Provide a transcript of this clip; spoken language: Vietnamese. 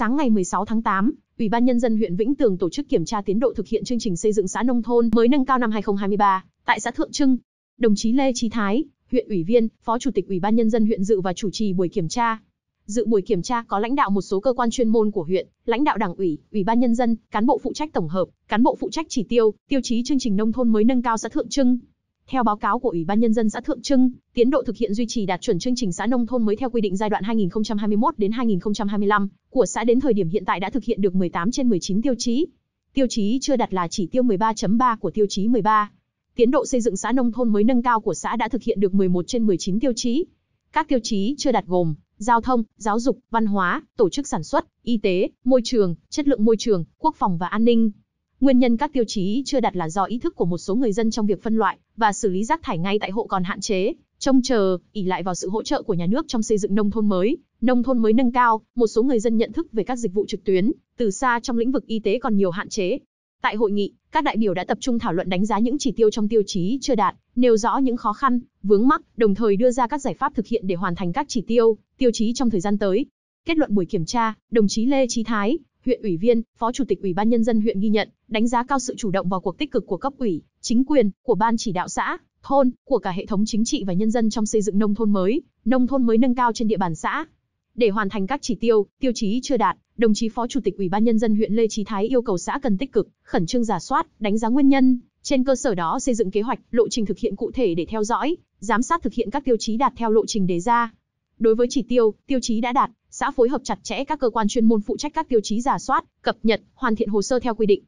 Sáng ngày 16 tháng 8, Ủy ban nhân dân huyện Vĩnh Tường tổ chức kiểm tra tiến độ thực hiện chương trình xây dựng xã nông thôn mới nâng cao năm 2023 tại xã Thượng Trưng. Đồng chí Lê Chí Thái, huyện ủy viên, phó chủ tịch Ủy ban nhân dân huyện dự và chủ trì buổi kiểm tra. Dự buổi kiểm tra có lãnh đạo một số cơ quan chuyên môn của huyện, lãnh đạo Đảng ủy, Ủy ban nhân dân, cán bộ phụ trách tổng hợp, cán bộ phụ trách chỉ tiêu, tiêu chí chương trình nông thôn mới nâng cao xã Thượng Trưng. Theo báo cáo của Ủy ban nhân dân xã Thượng Trưng, tiến độ thực hiện duy trì đạt chuẩn chương trình xã nông thôn mới theo quy định giai đoạn 2021 đến 2025 của xã đến thời điểm hiện tại đã thực hiện được 18 trên 19 tiêu chí. Tiêu chí chưa đạt là chỉ tiêu 13.3 của tiêu chí 13. Tiến độ xây dựng xã nông thôn mới nâng cao của xã đã thực hiện được 11 trên 19 tiêu chí. Các tiêu chí chưa đạt gồm giao thông, giáo dục, văn hóa, tổ chức sản xuất, y tế, môi trường, chất lượng môi trường, quốc phòng và an ninh. Nguyên nhân các tiêu chí chưa đặt là do ý thức của một số người dân trong việc phân loại và xử lý rác thải ngay tại hộ còn hạn chế, trông chờ, ỉ lại vào sự hỗ trợ của nhà nước trong xây dựng nông thôn mới, nông thôn mới nâng cao, một số người dân nhận thức về các dịch vụ trực tuyến, từ xa trong lĩnh vực y tế còn nhiều hạn chế. Tại hội nghị, các đại biểu đã tập trung thảo luận đánh giá những chỉ tiêu trong tiêu chí chưa đạt, nêu rõ những khó khăn, vướng mắc, đồng thời đưa ra các giải pháp thực hiện để hoàn thành các chỉ tiêu, tiêu chí trong thời gian tới. Kết luận buổi kiểm tra, đồng chí Lê Chí Thái, huyện ủy viên, phó chủ tịch ủy ban nhân dân huyện ghi nhận, đánh giá cao sự chủ động vào cuộc tích cực của cấp ủy, chính quyền, của ban chỉ đạo xã, thôn, của cả hệ thống chính trị và nhân dân trong xây dựng nông thôn mới, nông thôn mới nâng cao trên địa bàn xã. Để hoàn thành các chỉ tiêu, tiêu chí chưa đạt, đồng chí phó chủ tịch ủy ban nhân dân huyện Lê Chí Thái yêu cầu xã cần tích cực, khẩn trương giả soát, đánh giá nguyên nhân, trên cơ sở đó xây dựng kế hoạch, lộ trình thực hiện cụ thể để theo dõi, giám sát thực hiện các tiêu chí đạt theo lộ trình đề ra. Đối với chỉ tiêu, tiêu chí đã đạt, xã phối hợp chặt chẽ các cơ quan chuyên môn phụ trách các tiêu chí giả soát, cập nhật, hoàn thiện hồ sơ theo quy định.